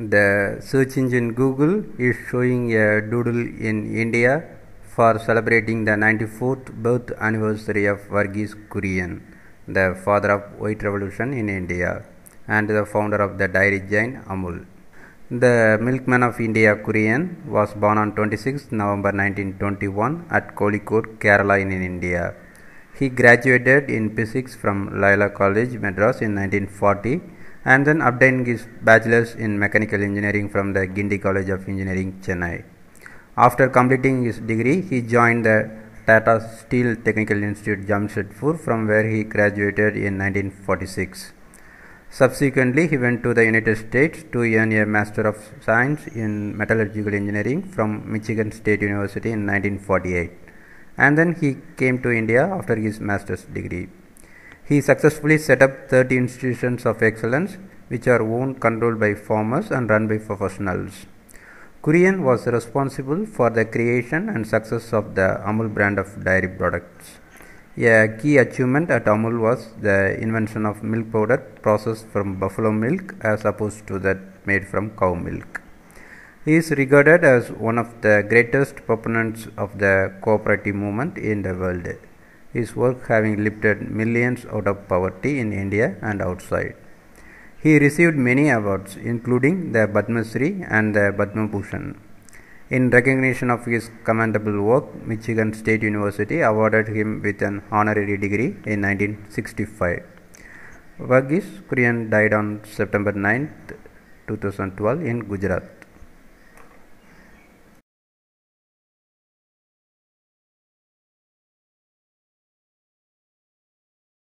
The search engine Google is showing a doodle in India for celebrating the 94th birth anniversary of Varghese Kurian, the father of white revolution in India and the founder of the dairy giant Amul. The milkman of India Kurian was born on 26 November 1921 at Kozhikode, Kerala in India. He graduated in physics from Lila College, Madras in 1940 and then obtained his bachelor's in mechanical engineering from the Gindi College of Engineering, Chennai. After completing his degree, he joined the Tata Steel Technical Institute, Jamshedpur, from where he graduated in 1946. Subsequently, he went to the United States to earn a Master of Science in Metallurgical Engineering from Michigan State University in 1948. And then he came to India after his master's degree. He successfully set up 30 institutions of excellence which are owned, controlled by farmers and run by professionals. Kurian was responsible for the creation and success of the Amul brand of dairy products. A key achievement at Amul was the invention of milk powder processed from buffalo milk as opposed to that made from cow milk. He is regarded as one of the greatest proponents of the cooperative movement in the world his work having lifted millions out of poverty in India and outside. He received many awards, including the Padma and the Padma Bhushan. In recognition of his commendable work, Michigan State University awarded him with an honorary degree in 1965. Vagis Kurian died on September 9, 2012 in Gujarat.